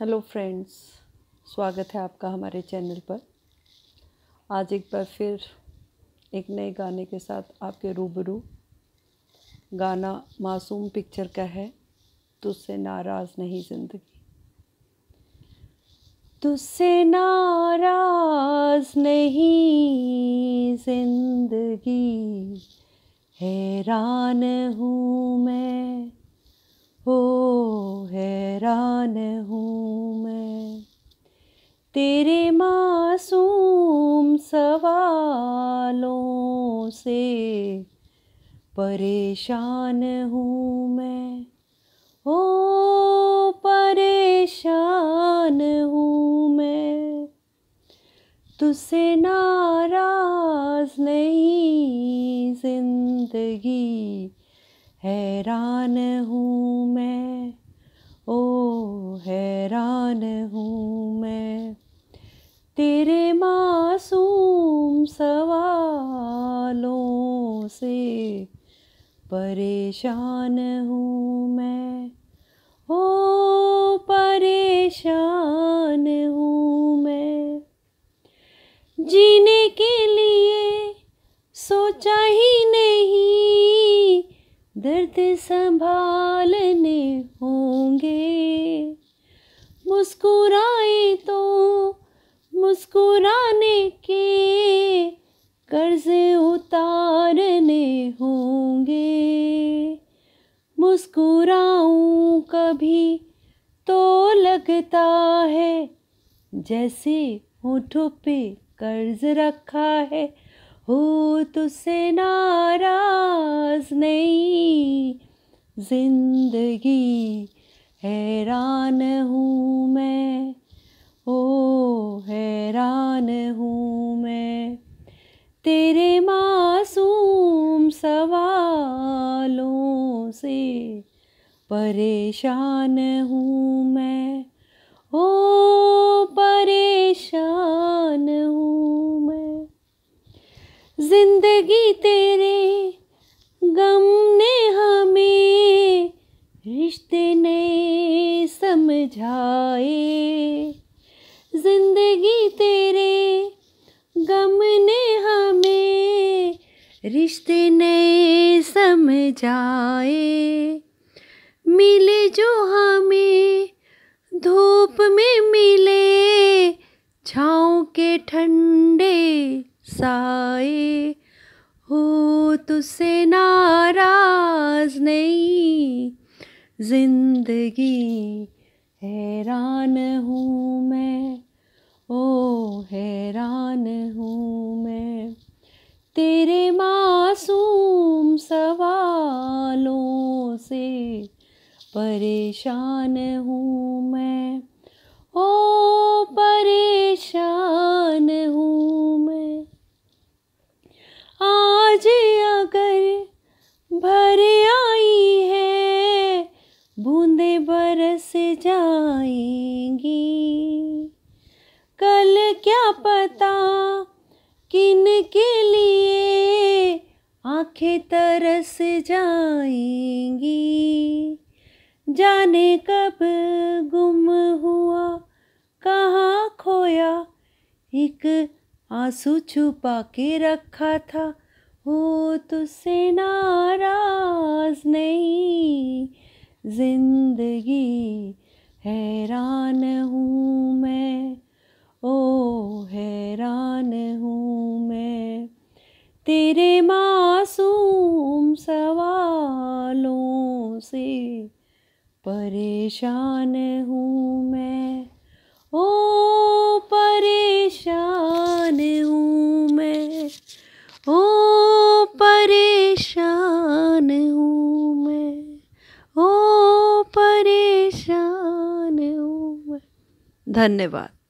hello friends स्वागत है आपका हमारे चैनल पर आज एक बार फिर एक नए गाने के साथ आपके रूबरू गाना मासूम पिक्चर का है तुझसे नाराज़ नहीं ज़िंदगी तुझसे नाराज़ नहीं ज़िंदगी हैरान हूँ मैं ओ हैरान हूँ मैं तेरे मासूम सवालों से परेशान हूँ मैं ओ परेशान हूँ मैं तुझसे नाराज नहीं जिंदगी हैरान हूँ मैं ओ हैरान हूँ मैं तेरे मासूम सवालों से परेशान हूँ मैं ओ परेशान हूँ मैं जीने के लिए सोचा ही नहीं दर्द संभालने होंगे मुस्कुराए तो मुस्कुराने के कर्ज उतारने होंगे मुस्कुराऊं कभी तो लगता है जैसे होठों पे कर्ज रखा है हो तुझसे नाराज नहीं जिंदगी हैरान हूँ मैं ओ हैरान हूँ मैं तेरे मासूम सवालों से परेशान हूँ मैं ओ जाए जिंदगी तेरे गम ने हमें रिश्ते ने समझाए मिले जो हमें धूप में मिले छाँव के ठंडे साए हो तुसे नाराज नहीं जिंदगी हैरान हूँ मैं ओ हैरान हूँ मैं तेरे मासूम सवालों से परेशान हूँ मैं ओ परेशान हूँ मैं आज अगर भरे बस जाएंगी जाने कब गुम हुआ कहाँ खोया एक आंसू छुपा के रखा था वो तुझसे नाराज नहीं जिंदगी हैरान हूँ मैं ओ हैरान हूँ मैं तेरे मासूम सवालों से परेशान हूँ मैं ओ परेशान हूँ मैं ओ परेशान हूँ मैं ओ परेशान हूँ मैं धन्यवाद